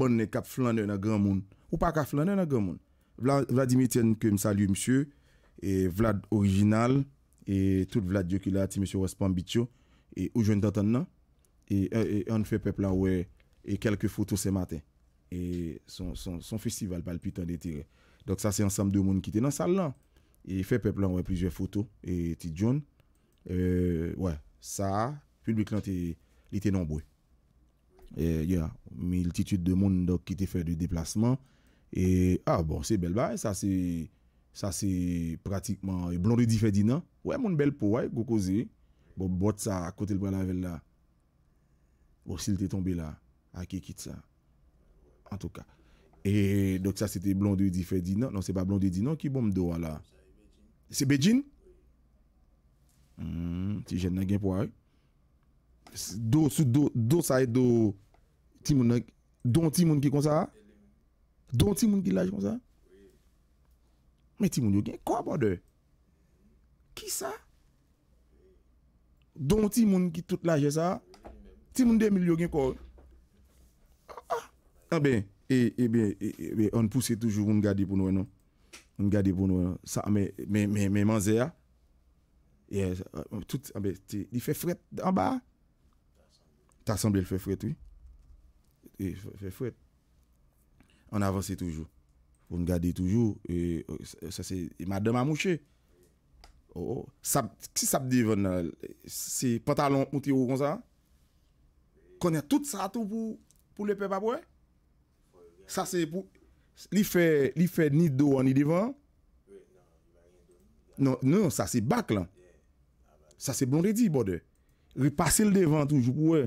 Bon ne kap flan nen a gran moun. Ou pa kap flan nen a gran moun. Vlad Dimitrien ke msalye msye. Vlad original. E tout Vlad Diokilati msye wespan bityo. E ou jwen datan nan. E, an fe pe plan we. E kelke foto se maten. E son festival palpitan detire. Dok sa se ansam do moun ki te nan sal nan. E fe pe plan we plije foto. E ti djon. Sa, publik lan te li te nan bouye. E, ya, miltitude de moun do ki te fè de deplasman. E, a bon, se bel bay, sa se pratikman, e blon de difè dinan. Ouè moun bel pou, wè, gokoze. Bon, bot sa, kote l bralavella. Bon, sil te tombe la, a ke kit sa. An tou ka. E, doke sa se te blon de difè dinan. Non, se pa blon de dinan, ki bon mdo wala. Se bejine? Hmm, ti jen nan gen pou wè. Do sa e do timoun ki konsa? Don timoun ki laj konsa? Me timoun yo gen kwa bwande? Ki sa? Don timoun ki tout laje sa? Timoun de mi yo gen kwa? Ebe, ebe, ebe, an puse toujou mwen gade pou noue nou. Mwen gade pou noue nou. Sa ame, mwen manze ya. Ebe, li fe fret an ba. T'assemble fè fwè twi. Fè fwè. On avansè toujou. On gade toujou. Ma dè ma mouchè. Ksi sa pdi ven? Se pantalon mouti ou kon sa? Konè tout sa tout pou le pep ap wè? Sa se pou... Li fè ni do an ni devan? Non, sa non, se bak lan. Sa se blondè di bodè. Li pase l devan toujou pou wè.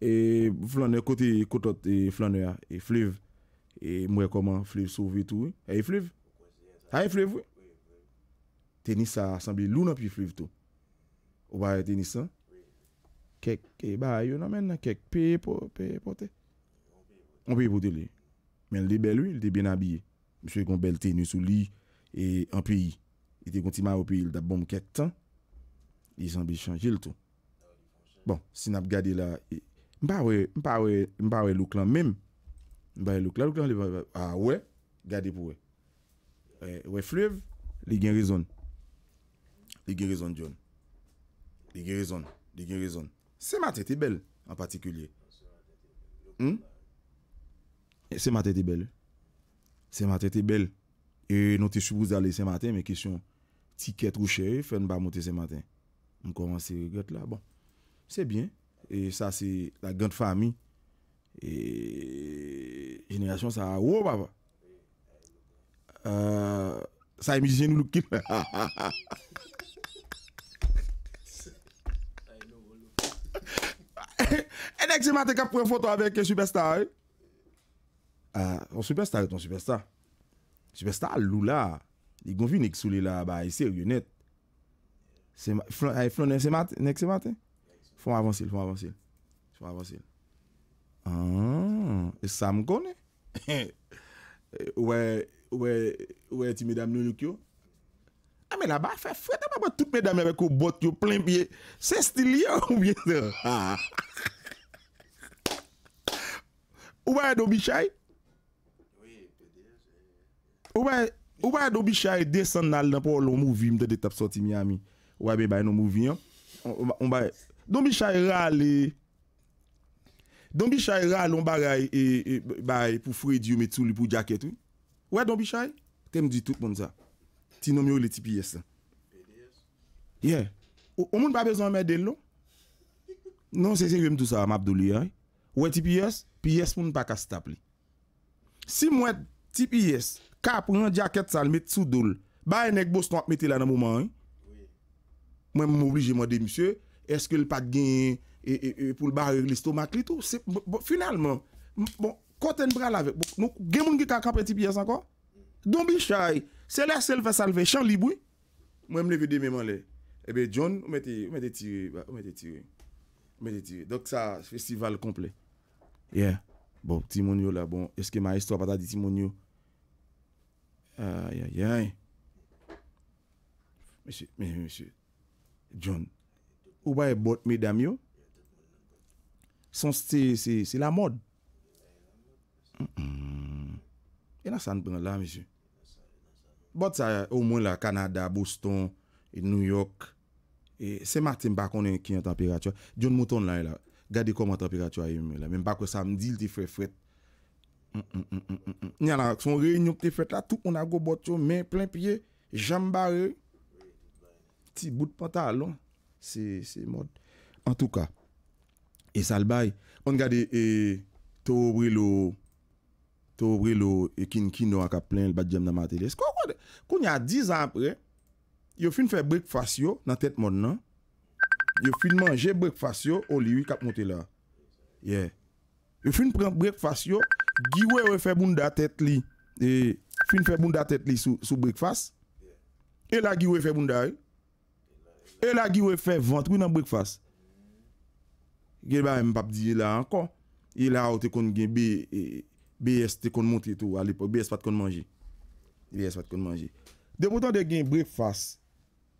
E flan e kote, kote e flan e a, e fliv. E mwe koman, fliv souvi tou, e fliv. A e fliv ou? Tenisa sanbi loun api fliv tou. Ouwa e tenisa? Kek, e bayou nan men, kek pe, pe, pote. On pe ipote li. Men li bel ou, li te ben abye. Mwen chwe kon bel teni sou li, e an pi. I te kontima ou pi, il da bom ketan. I sanbi chanjil tou. Bon, sin ap gade la... E, Mpa we, mpa we, mpa we luk lan mim. Mpa we luk lan, luk lan li. A, ah, we, gade pou we. E, we flev, li gen rezon. Li gen rezon, John. Li gen rezon, li gen rezon. Se maten te bel, an patikulye. Hmm? E, se maten te bel. Se maten te bel. E, nou te soubouz ale se maten, me kisyon. Tiket ou chè, fen ba moten se maten. Mkoman se regote la, bon. Se bien. E sa se la gen de fami. E jeneration sa wou wav. Sa emijen euh, nou loup ki. E nek se maten kap pou yon foto avèk e Superstar e. Ton ah, Superstar e ton Superstar. Superstar loulà. Li gonvi nek soule la ba ese ou yon net. Flon nek se maten? Fon avansil, fon avansil. Fon avansil. Haan, ah, e sa mkone. Ouwe, ouwe, ouwe ti medam nou yuk yo. Ame la ba, fe fwet, ame ba tout medam ewe kou bot yo, plen piye. Se stili yo, ouye se. Ouwe, a dobi chay. Ouwe, ouwe a dobi chay desan al nan pou oulo mouvi mte de tap soti miyami. Ouwe, be baye nou mouvi yo. Ouwe, ouwe. Don Bichay ral e... Don Bichay ral lombara e... Bae pou fredi ou met sou li pou jaket ou. Ou e Don Bichay? Te mdi tout moun sa. Ti nomyo li TPS sa. Yeah. Ou moun pa bezan mè den lò? Non se si rem tout sa mab do li a. Ou e TPS? PPS moun pa kastap li. Si mwen TPS, ka apoun yon jaket sal met sou dol, bae nek bostan ap metela nan mouman. Mwen moun oblige mwen de misye ou. Eske l pak gen, pou l bar y listo mak li tou. Bon, bon, Finalman, bon, konten bral ave. Gen moun ki kak apreti piyes anko? Dombi chay, se la sel va salve, chan li bwi. Mwen mle vede mwen le. Ebe John, mwen te tire, mwen te tire. Mwen te tire. Dok sa festival komple. Yeah. Bon, ti moun yo la bon. Eske ma estwa pata di ti moun yo. Ayayay. Mèche, mèche, mèche. John, Ou ba e bot me dam yo? Sons te, se la mod. Mm-hmm. E la san pwene la, misi? Bot sa, ou mwen la, Kanada, Boston, New York, se maten bako ne kine temperatwa. John Mouton la, gade koman temperatwa yon mwen la, men bako sam dil ti fwe fwet. Nyan la, son rey, nyon pwene fwet la, tou kona go bot yo, men plen piye, jambare, ti bout pata alon. Se mod En touka E sa l bay On gade e To wè lo To wè lo E kin kin nou akap plen El bat jem nan ma ateles Kou kou de Kou non? nye a dizan apre Yo fin fè brek fasyo Nan tèt mod nan Yo fin manje brek fasyo O liwi kap note la Ye Yo fin pran brek fasyo Giwe we fè bunda tèt li E Fin fè bunda tèt li Sou brek fasyo E la giwe fè bunda yi E la gi we fè vant, wi mwen nan brekfas. Gè mbè mbap di yè la ankon. Yè la ou te kon gen bè yè e, s te kon monti tou alipo. Bè yè s pat kon manji. Bè yè s pat kon manji. Dè mwotan de gen brekfas,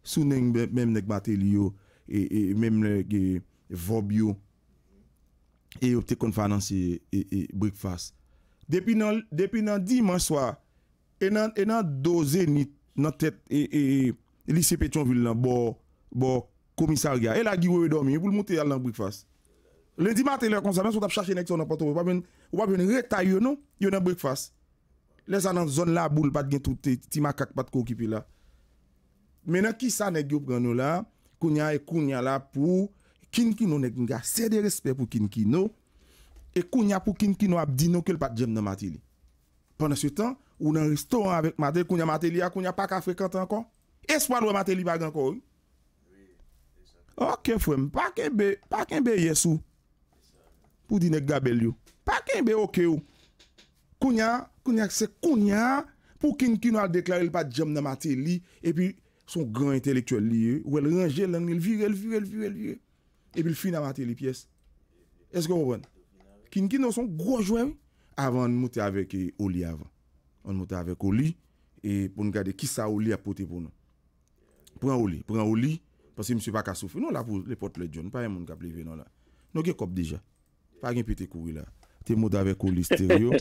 sounen mèm nek batel yo, e, e, mèm le ge vob yo, e yo te kon fanansi brekfas. Depi nan diman swa, e nan doze nit nan tèt, e lise petyon vil nan boj, Bo, komisar gya, el a giwe we domi, yon pou l mouti al nan brekfas. Lendi mate lè konsamen, sot ap chache nek son anpato, wap yon reta yon nou, yon nan brekfas. Lè sa nan zon la bou l pat gen toute, ti makak pat kou kipi la. Mènen ki sa nek yon pren nou la, kounya e kounya la pou, kin kino nek, nga, sè de respè pou kin kino, e kounya pou kin kino ap di nou, kel pat jem nan mate li. Pwene se tan, ou nan restoran avèk mate, kounya mate li a, kounya pak a frekantan kon, e swan wè mate li bagan Ok fwem, pa kembe, pa kembe yesou. Pou di nek gabel yo. Pa kembe ok yo. Kounya, kounya se kounya. Pou kin kin nou al deklare l pa djem nan mate li. E pi son gran intelektuel li yo. Ou el range l, el virel, virel, virel. E pi l fi nan mate li piyes. Eske mwen? Kin kin nou son grojwen. Avan an mouta avek Oli avan. An mouta avek Oli. E pou nou gade ki sa Oli apote pou nou. Pou an Oli, pou an Oli. Ponsi msi baka soufi, nou la pou le pot le djon, pa yon moun ka pleve nou la. Nou ge kop dija, pa gen pi te kou yon la. Te mou davè kou li stereo.